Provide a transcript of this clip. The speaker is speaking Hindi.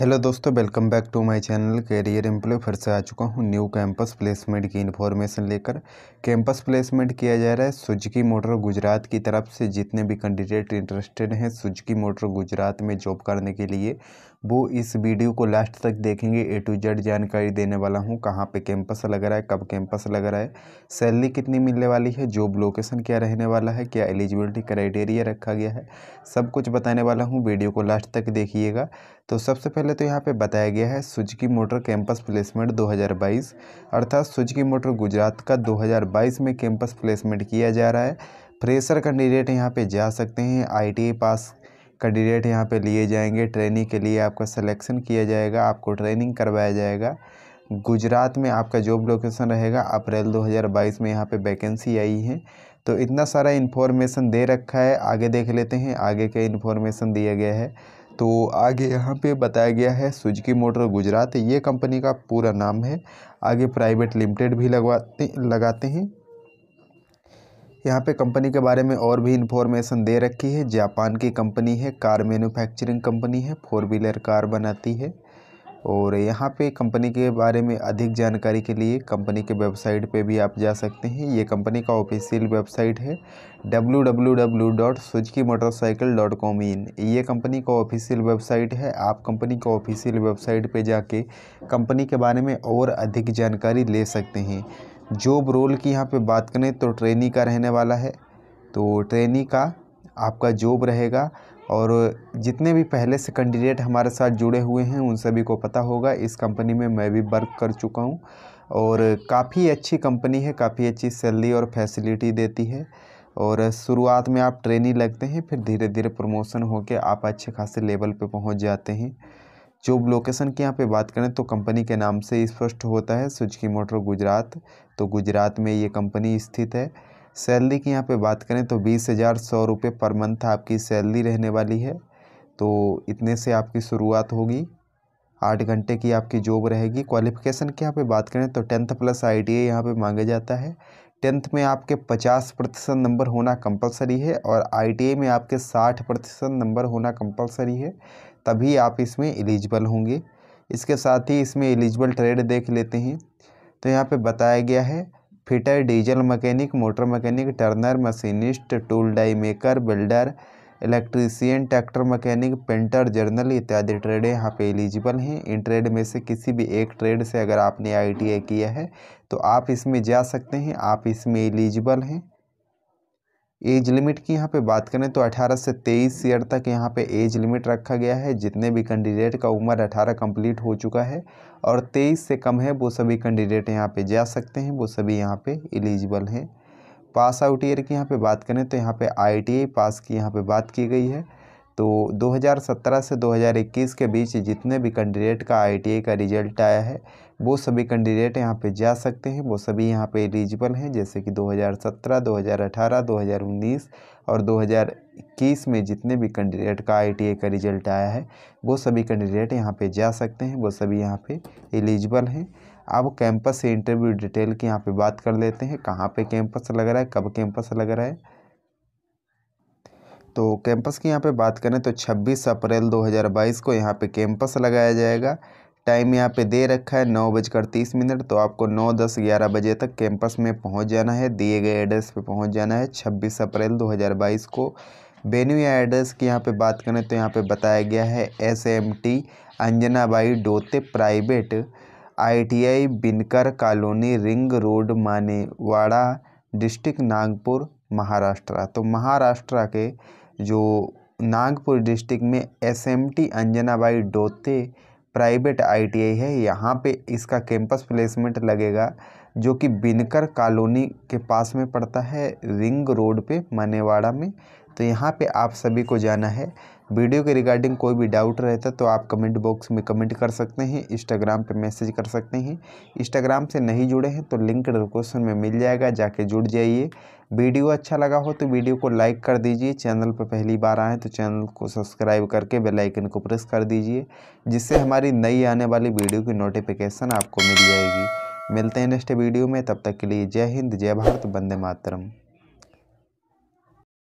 हेलो दोस्तों welcome back to my channel career employ फिर से आ चुका हूँ न्यू कैंपस प्लेसमेंट की इन्फॉर्मेशन लेकर कैंपस प्लेसमेंट किया जा रहा है सुजकी मोटर गुजरात की तरफ से जितने भी कैंडिडेट इंटरेस्टेड हैं सुजुकी मोटर गुजरात में जॉब करने के लिए वो इस वीडियो को लास्ट तक देखेंगे ए टू जेड जानकारी देने वाला हूँ कहाँ पे कैंपस लग रहा है कब कैंपस लग रहा है सैलरी कितनी मिलने वाली है जॉब लोकेशन क्या रहने वाला है क्या एलिजिबिलिटी क्राइटेरिया रखा गया है सब कुछ बताने वाला हूँ वीडियो को लास्ट तक देखिएगा तो सबसे पहले तो यहाँ पर बताया गया है सुजकी मोटर कैंपस प्लेसमेंट दो अर्थात सुजकी मोटर गुजरात का दो में कैंपस प्लेसमेंट किया जा रहा है फ्रेशर कैंडिडेट यहाँ पे जा सकते हैं आईटीआई पास कैंडिडेट यहाँ पे लिए जाएंगे ट्रेनिंग के लिए आपका सिलेक्शन किया जाएगा आपको ट्रेनिंग करवाया जाएगा गुजरात में आपका जॉब लोकेशन रहेगा अप्रैल 2022 में यहाँ पे वैकेंसी आई है तो इतना सारा इन्फॉर्मेशन दे रखा है आगे देख लेते हैं आगे का इन्फॉर्मेशन दिया गया है तो आगे यहाँ पे बताया गया है सुजकी मोटर गुजरात ये कंपनी का पूरा नाम है आगे प्राइवेट लिमिटेड भी लगवाते लगाते हैं यहाँ पे कंपनी के बारे में और भी इन्फॉर्मेशन दे रखी है जापान की कंपनी है कार मैन्युफैक्चरिंग कंपनी है फोर व्हीलर कार बनाती है और यहाँ पे कंपनी के बारे में अधिक जानकारी के लिए कंपनी के वेबसाइट पे भी आप जा सकते हैं ये कंपनी का ऑफिशियल वेबसाइट है W W W dot Suzuki motorcycle dot com in ये कंपनी का ऑफिशियल वेबसाइट है आप कंपनी का ऑफिशियल वेबसाइट पे जाके कंपनी के बारे में और अधिक जानकारी ले सकते हैं जॉब रोल की यहाँ पे बात करें तो ट्रेनी का रहने वाला है तो ट्रेनी का आपका जॉब रहेगा और जितने भी पहले से कैंडिडेट हमारे साथ जुड़े हुए हैं उन सभी को पता होगा इस कंपनी में मैं भी वर्क कर चुका हूँ और काफ़ी अच्छी कंपनी है काफ़ी अच्छी सैलरी और फैसिलिटी देती है और शुरुआत में आप ट्रेनी लगते हैं फिर धीरे धीरे प्रमोशन होकर आप अच्छे खासे लेवल पर पहुँच जाते हैं जॉब लोकेशन की यहाँ पे बात करें तो कंपनी के नाम से स्पष्ट होता है की मोटर गुजरात तो गुजरात में ये कंपनी स्थित है सैलरी की यहाँ पे बात करें तो बीस हज़ार सौ रुपये पर मंथ आपकी सैलरी रहने वाली है तो इतने से आपकी शुरुआत होगी आठ घंटे की आपकी जॉब रहेगी क्वालिफ़िकेशन की यहाँ पर बात करें तो टेंथ प्लस आई टी यहाँ मांगा जाता है टेंथ में आपके पचास प्रतिशत नंबर होना कंपलसरी है और आई में आपके साठ प्रतिशत नंबर होना कंपलसरी है तभी आप इसमें एलिजिबल होंगे इसके साथ ही इसमें एलिजिबल ट्रेड देख लेते हैं तो यहाँ पे बताया गया है fitter diesel mechanic motor mechanic turner machinist tool die maker builder electrician tractor mechanic painter general इत्यादि ट्रेड यहाँ पे एलिजिबल हैं इन ट्रेड में से किसी भी एक ट्रेड से अगर आपने आई किया है तो आप इसमें जा सकते हैं आप इसमें एलिजिबल हैं एज लिमिट की यहाँ पे बात करें तो 18 से 23 ईयर तक यहाँ पे एज लिमिट रखा गया है जितने भी कैंडिडेट का उम्र 18 कंप्लीट हो चुका है और 23 से कम है वो सभी कैंडिडेट यहाँ पे जा सकते हैं वो सभी यहाँ पे एलिजिबल हैं पास आउट ईयर की यहाँ पे बात करें तो यहाँ पे आई पास की यहाँ पे बात की गई है तो 2017 से 2021 के बीच जितने भी कैंडिडेट का आई का रिजल्ट आया है वो सभी कैंडिडेट यहाँ पे जा सकते हैं वो सभी यहाँ पे एलिजिबल हैं जैसे कि 2017, 2018, 2019 और 2021 में जितने भी कैंडिडेट का आई का रिजल्ट आया है वो सभी कैंडिडेट यहाँ पे जा सकते हैं वो सभी यहाँ पे एलिजिबल हैं अब कैंपस से इंटरव्यू डिटेल की यहाँ पे बात कर लेते हैं कहाँ पे कैंपस लग रहा है कब कैंपस लग रहा है तो कैंपस की यहाँ पे बात करें तो 26 अप्रैल 2022 को यहाँ पे कैंपस लगाया जाएगा टाइम यहाँ पे दे रखा है नौ बजकर तीस मिनट तो आपको नौ दस ग्यारह बजे तक कैंपस में पहुँच जाना है दिए गए एड्रेस पे पहुँच जाना है छब्बीस अप्रैल 2022 को वेन्यू या एड्रेस की यहाँ पे बात करें तो यहाँ पे बताया गया है S M T Anjanabai Dote private ITI Binkar colony ring road Manewada district Nagpur Maharashtra तो महाराष्ट्र के जो नागपुर डिस्ट्रिक्ट में S M T Anjanabai Dote private ITI है यहाँ पे इसका कैंपस प्लेसमेंट लगेगा जो कि बिनकर कॉलोनी के पास में पड़ता है रिंग रोड पे मनेवाड़ा में तो यहाँ पे आप सभी को जाना है वीडियो के रिगार्डिंग कोई भी डाउट रहता तो आप कमेंट बॉक्स में कमेंट कर सकते हैं इंस्टाग्राम पे मैसेज कर सकते हैं इंस्टाग्राम से नहीं जुड़े हैं तो लिंक डिस्क्रिप्शन में मिल जाएगा जाके जुड़ जाइए वीडियो अच्छा लगा हो तो वीडियो को लाइक कर दीजिए चैनल पर पहली बार आएँ तो चैनल को सब्सक्राइब करके बेलाइकन को प्रेस कर दीजिए जिससे हमारी नई आने वाली वीडियो की नोटिफिकेशन आपको मिल जाएगी मिलते हैं नेक्स्ट वीडियो में तब तक के लिए जय हिंद जय भारत वंदे मातरम